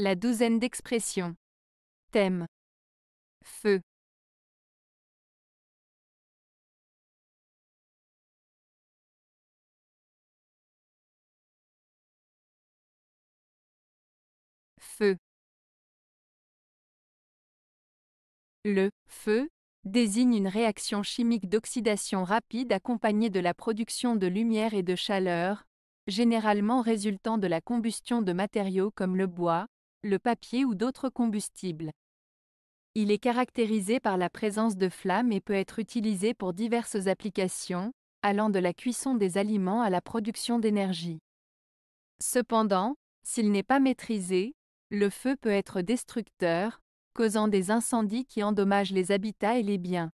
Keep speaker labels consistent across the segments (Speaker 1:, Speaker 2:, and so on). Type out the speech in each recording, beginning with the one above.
Speaker 1: La douzaine d'expressions. Thème. Feu. Feu.
Speaker 2: Le feu désigne une réaction chimique d'oxydation rapide accompagnée de la production de lumière et de chaleur, généralement résultant de la combustion de matériaux comme le bois, le papier ou d'autres combustibles. Il est caractérisé par la présence de flammes et peut être utilisé pour diverses applications, allant de la cuisson des aliments à la production d'énergie. Cependant, s'il n'est pas maîtrisé, le feu peut être destructeur, causant des incendies qui endommagent les habitats et les biens.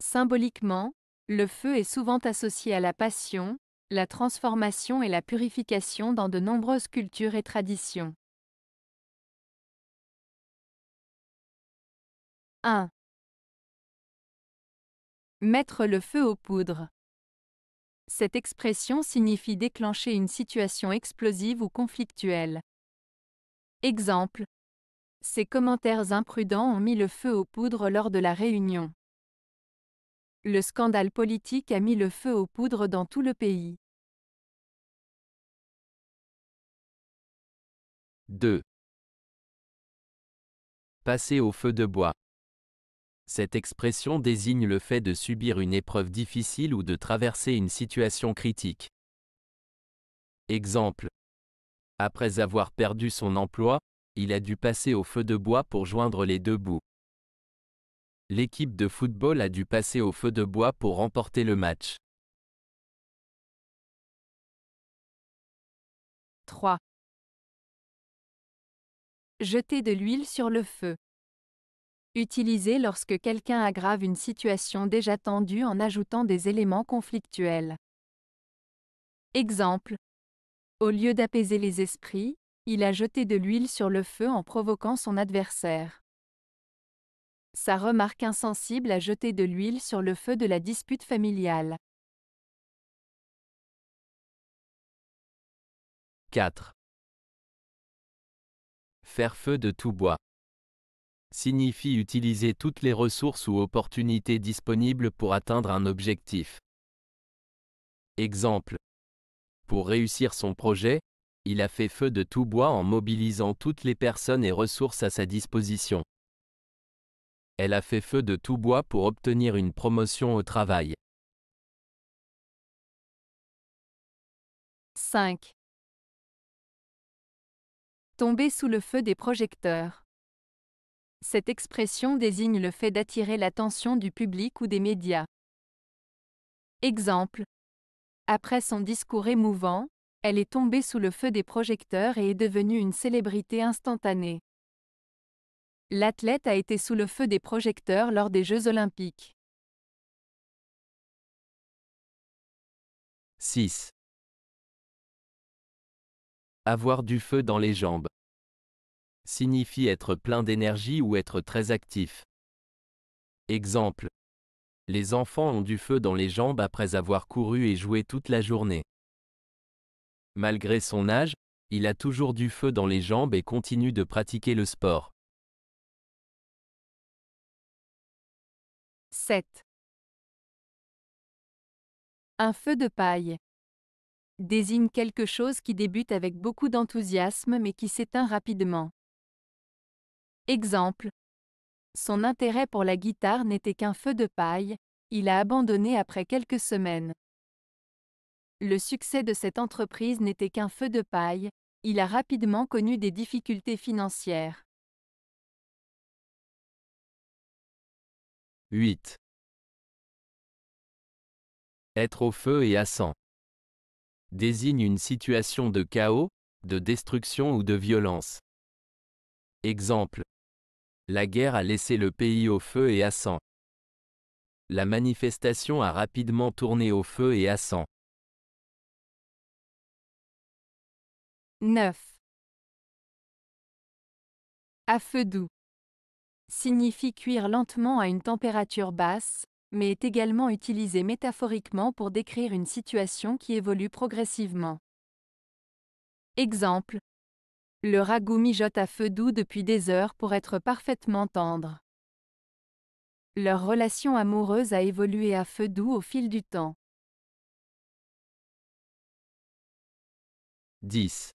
Speaker 2: Symboliquement, le feu est souvent associé à la passion, la transformation et la purification dans de nombreuses cultures et traditions. 1. Mettre le feu aux poudres. Cette expression signifie déclencher une situation explosive ou conflictuelle. Exemple. Ces commentaires imprudents ont mis le feu aux poudres lors de la réunion. Le scandale politique a mis le feu aux poudres dans tout le pays.
Speaker 3: 2. Passer au feu de
Speaker 4: bois. Cette expression désigne le fait de subir une épreuve difficile ou de traverser une situation critique. Exemple. Après avoir perdu son emploi, il a dû passer au feu de bois pour joindre les deux bouts. L'équipe de football a dû passer au feu de bois pour remporter le match.
Speaker 1: 3.
Speaker 2: Jeter de l'huile sur le feu. Utilisé lorsque quelqu'un aggrave une situation déjà tendue en ajoutant des éléments conflictuels. Exemple. Au lieu d'apaiser les esprits, il a jeté de l'huile sur le feu en provoquant son adversaire. Sa remarque insensible a jeté de l'huile sur le feu de la dispute familiale.
Speaker 1: 4.
Speaker 4: Faire feu de tout bois signifie utiliser toutes les ressources ou opportunités disponibles pour atteindre un objectif. Exemple. Pour réussir son projet, il a fait feu de tout bois en mobilisant toutes les personnes et ressources à sa disposition. Elle a fait feu de tout bois pour obtenir une promotion au travail.
Speaker 1: 5.
Speaker 2: Tomber sous le feu des projecteurs. Cette expression désigne le fait d'attirer l'attention du public ou des médias. Exemple. Après son discours émouvant, elle est tombée sous le feu des projecteurs et est devenue une célébrité instantanée. L'athlète a été sous le feu des projecteurs lors des Jeux olympiques.
Speaker 1: 6. Avoir
Speaker 4: du feu dans les jambes signifie être plein d'énergie ou être très actif. Exemple. Les enfants ont du feu dans les jambes après avoir couru et joué toute la journée. Malgré son âge, il a toujours du feu dans les jambes et continue de pratiquer le sport.
Speaker 1: 7.
Speaker 2: Un feu de paille désigne quelque chose qui débute avec beaucoup d'enthousiasme mais qui s'éteint rapidement. Exemple. Son intérêt pour la guitare n'était qu'un feu de paille, il a abandonné après quelques semaines. Le succès de cette entreprise n'était qu'un feu de paille, il a rapidement connu des difficultés financières.
Speaker 1: 8.
Speaker 4: Être au feu et à sang désigne une situation de chaos, de destruction ou de violence. Exemple la guerre a laissé le pays au feu et à sang. La manifestation a rapidement tourné
Speaker 1: au feu et à sang. 9.
Speaker 2: À feu doux. Signifie cuire lentement à une température basse, mais est également utilisé métaphoriquement pour décrire une situation qui évolue progressivement. Exemple, le ragout mijote à feu doux depuis des heures pour être parfaitement tendre. Leur relation amoureuse a évolué à feu doux au fil du temps.
Speaker 1: 10.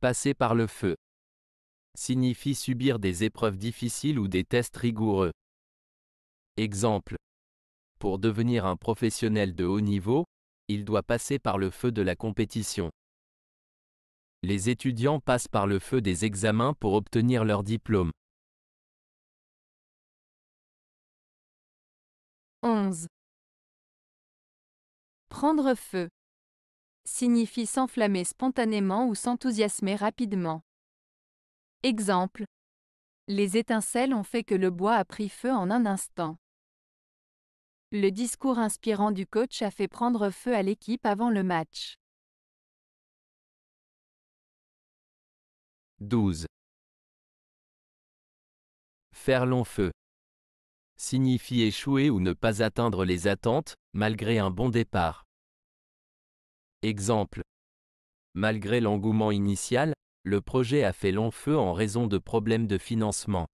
Speaker 1: Passer par le feu signifie subir
Speaker 4: des épreuves difficiles ou des tests rigoureux. Exemple. Pour devenir un professionnel de haut niveau, il doit passer par le feu de la compétition. Les étudiants passent par le feu des examens pour obtenir leur diplôme.
Speaker 1: 11.
Speaker 2: Prendre feu signifie s'enflammer spontanément ou s'enthousiasmer rapidement. Exemple. Les étincelles ont fait que le bois a pris feu en un instant. Le discours inspirant du coach a fait prendre feu à l'équipe avant le match.
Speaker 1: 12. Faire long feu. Signifie échouer ou ne pas atteindre
Speaker 4: les attentes, malgré un bon départ. Exemple. Malgré l'engouement initial, le projet a fait long feu en raison de problèmes de financement.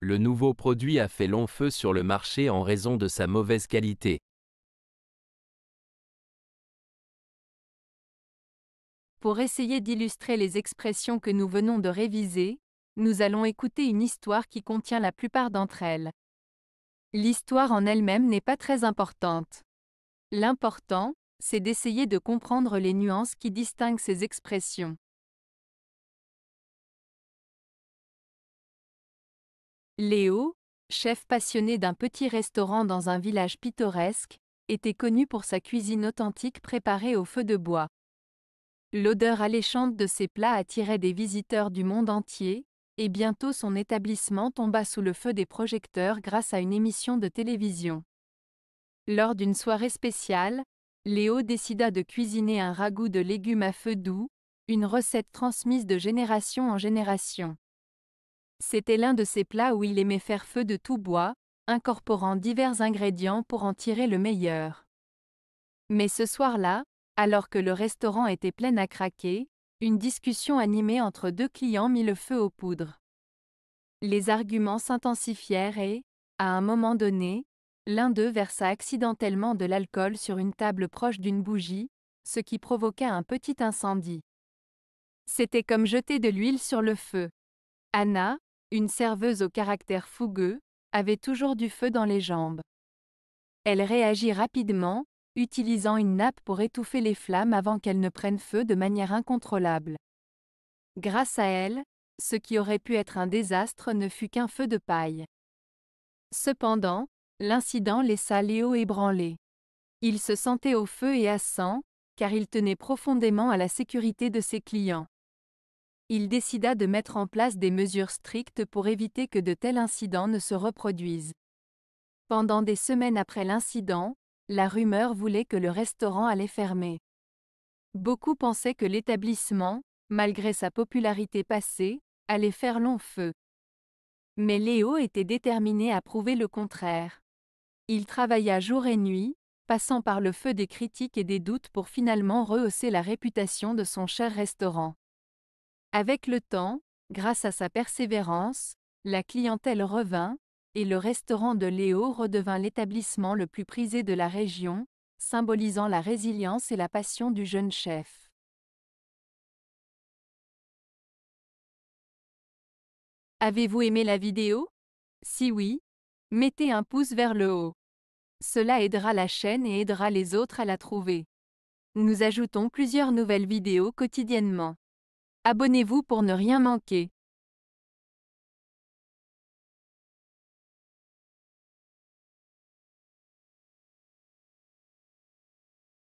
Speaker 4: Le nouveau produit a fait long feu sur le marché en raison
Speaker 3: de sa mauvaise qualité.
Speaker 2: Pour essayer d'illustrer les expressions que nous venons de réviser, nous allons écouter une histoire qui contient la plupart d'entre elles. L'histoire en elle-même n'est pas très importante. L'important, c'est d'essayer de comprendre les nuances qui distinguent ces expressions. Léo, chef passionné d'un petit restaurant dans un village pittoresque, était connu pour sa cuisine authentique préparée au feu de bois. L'odeur alléchante de ses plats attirait des visiteurs du monde entier, et bientôt son établissement tomba sous le feu des projecteurs grâce à une émission de télévision. Lors d'une soirée spéciale, Léo décida de cuisiner un ragoût de légumes à feu doux, une recette transmise de génération en génération. C'était l'un de ses plats où il aimait faire feu de tout bois, incorporant divers ingrédients pour en tirer le meilleur. Mais ce soir-là, alors que le restaurant était plein à craquer, une discussion animée entre deux clients mit le feu aux poudres. Les arguments s'intensifièrent et, à un moment donné, l'un d'eux versa accidentellement de l'alcool sur une table proche d'une bougie, ce qui provoqua un petit incendie. C'était comme jeter de l'huile sur le feu. Anna, une serveuse au caractère fougueux, avait toujours du feu dans les jambes. Elle réagit rapidement, utilisant une nappe pour étouffer les flammes avant qu'elles ne prennent feu de manière incontrôlable. Grâce à elle, ce qui aurait pu être un désastre ne fut qu'un feu de paille. Cependant, l'incident laissa Léo ébranlé. Il se sentait au feu et à sang, car il tenait profondément à la sécurité de ses clients. Il décida de mettre en place des mesures strictes pour éviter que de tels incidents ne se reproduisent. Pendant des semaines après l'incident, la rumeur voulait que le restaurant allait fermer. Beaucoup pensaient que l'établissement, malgré sa popularité passée, allait faire long feu. Mais Léo était déterminé à prouver le contraire. Il travailla jour et nuit, passant par le feu des critiques et des doutes pour finalement rehausser la réputation de son cher restaurant. Avec le temps, grâce à sa persévérance, la clientèle revint, et le restaurant de Léo redevint l'établissement le plus prisé de la région, symbolisant la résilience et la passion du jeune chef. Avez-vous aimé la vidéo Si oui, mettez un pouce vers le haut. Cela aidera la chaîne et aidera les autres à la trouver. Nous ajoutons plusieurs nouvelles vidéos quotidiennement. Abonnez-vous pour ne rien manquer.